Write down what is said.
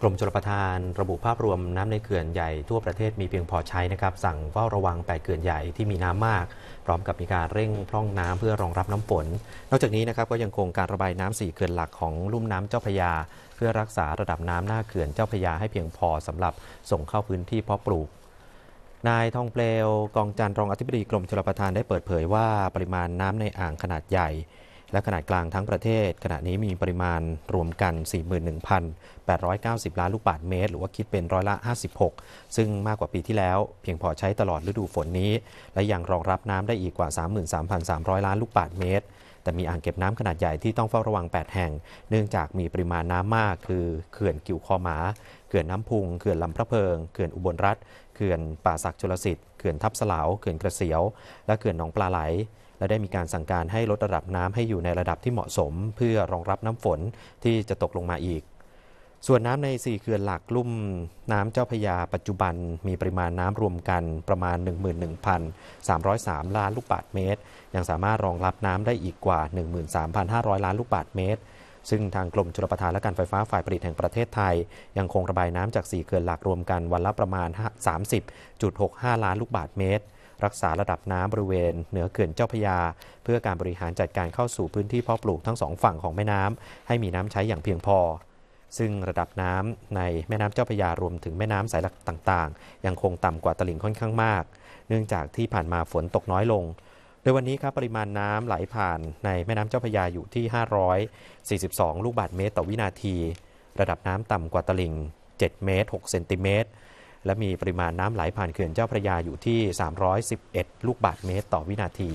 กรมชลประทานระบุภาพรวมน้ำในเขื่อนใหญ่ทั่วประเทศมีเพียงพอใช้นะครับ สั่งเฝ้าระวังแดเขื่อนใหญ่ที่มีน้ำมาก พร้อมกับมีการเร่งพร่องน้ำเพื่อรองรับน้ำฝนนอกจากนี้นะครับก็ยังคงการระบายน้ำสี่เขื่อนหลักของลุ่มน้ำเจ้าพยา เพื่อรักษาระดับน้ำหน้าเขื่อนเจ้าพยา ให้เพียงพอสำหรับส่งเข้าพื้นที่เพาะปลูก นายทองเปลวกองจันทร์รองอธิบดีกรมชลประทานได้เปิดเผยว่าปริมาณน้ำในอ่างขนาดใหญ่และขนาดกลางทั้งประเทศขณะนี้มีปริมาณรวมกัน 41,890 ล้านลูกบาทเมตร หรือว่าคิดเป็นร้อยละ 56 ซึ่งมากกว่าปีที่แล้ว เพียงพอใช้ตลอดฤดูฝนนี้ และยังรองรับน้ำได้อีกกว่า 33,300 ล้านลูกบาทเมตรแต่มีอ่างเก็บน้ำขนาดใหญ่ที่ต้องเฝ้าระวัง8 แห่ง เนื่องจากมีปริมาณน้ำมาก คือเขื่อนกิ่วคอหมา เขื่อนน้ำพุง เขื่อนลำพระเพิง เขื่อนอุบลรัฐเขื่อนป่าศักชลสิทธิ์เขื่อนทับสลาว เขื่อนกระเสียว และเขื่อนหนองปลาไหล และได้มีการสั่งการให้ลดระดับน้ำให้อยู่ในระดับที่เหมาะสม เพื่อรองรับน้ำฝนที่จะตกลงมาอีกส่วนน้ำใน4เขื่อนหลักลุ่มน้ำเจ้าพยา ปัจจุบันมีปริมาณน้ำรวมกันประมาณ 11,303 ล้านลูกบาศก์เมตร ยังสามารถรองรับน้ำได้อีกกว่า 13,500 ล้านลูกบาศก์เมตร ซึ่งทางกรมชลประทานและการไฟฟ้าฝ่ายผลิตแห่งประเทศไทย ยังคงระบายน้ำจาก4เขื่อนหลักรวมกันวันละประมาณ 30.65 ล้านลูกบาศก์เมตร รักษาระดับน้ำบริเวณเหนือเขื่อนเจ้าพยา เพื่อการบริหารจัดการเข้าสู่พื้นที่เพาะปลูกทั้งสองฝั่งของแม่น้ำให้มีน้ำใช้อย่างเพียงพอซึ่งระดับน้ำในแม่น้ำเจ้าพระยารวมถึงแม่น้ำสายหลักต่างๆ ยังคงต่ำกว่าตลิ่งค่อนข้างมาก เนื่องจากที่ผ่านมาฝนตกน้อยลง โดยวันนี้ครับปริมาณน้ำไหลผ่านในแม่น้ำเจ้าพระยาอยู่ที่ 542 ลูกบาศก์เมตรต่อวินาที ระดับน้ำต่ำกว่าตลิ่ง7เมตร6 เซนติเมตร และมีปริมาณน้ำไหลผ่านเขื่อนเจ้าพระยาอยู่ที่ 311 ลูกบาศก์เมตรต่อวินาที